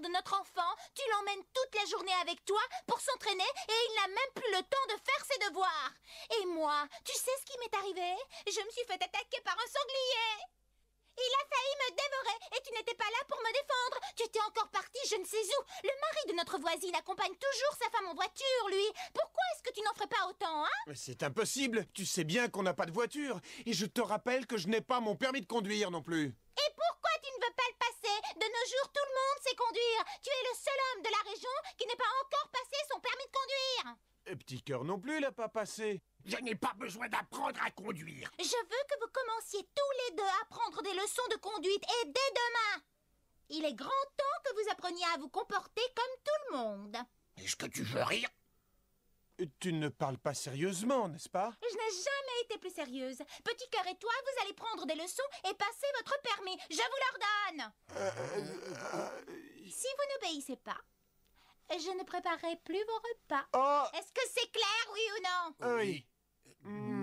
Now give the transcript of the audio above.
de notre enfant, tu l'emmènes toute la journée avec toi pour s'entraîner et il n'a même plus le temps de faire ses devoirs. Et moi, tu sais ce qui m'est arrivé Je me suis fait attaquer par un sanglier. Il a failli me dévorer et tu n'étais pas là pour me défendre. Tu étais encore parti je ne sais où. Le mari de notre voisine accompagne toujours sa femme en voiture, lui. Pourquoi est-ce que tu n'en ferais pas autant, hein? c'est impossible. Tu sais bien qu'on n'a pas de voiture. Et je te rappelle que je n'ai pas mon permis de conduire non plus. le seul homme de la région qui n'est pas encore passé son permis de conduire. petit cœur non plus l'a pas passé. Je n'ai pas besoin d'apprendre à conduire. Je veux que vous commenciez tous les deux à prendre des leçons de conduite et dès demain. Il est grand temps que vous appreniez à vous comporter comme tout le monde. Est-ce que tu veux rire Tu ne parles pas sérieusement, n'est-ce pas Je n'ai jamais été plus sérieuse. Petit cœur et toi, vous allez prendre des leçons et passer votre permis. Je vous l'ordonne. Euh, euh, euh, si vous n'obéissez pas, je ne préparerai plus vos repas. Oh. Est-ce que c'est clair, oui ou non Oui.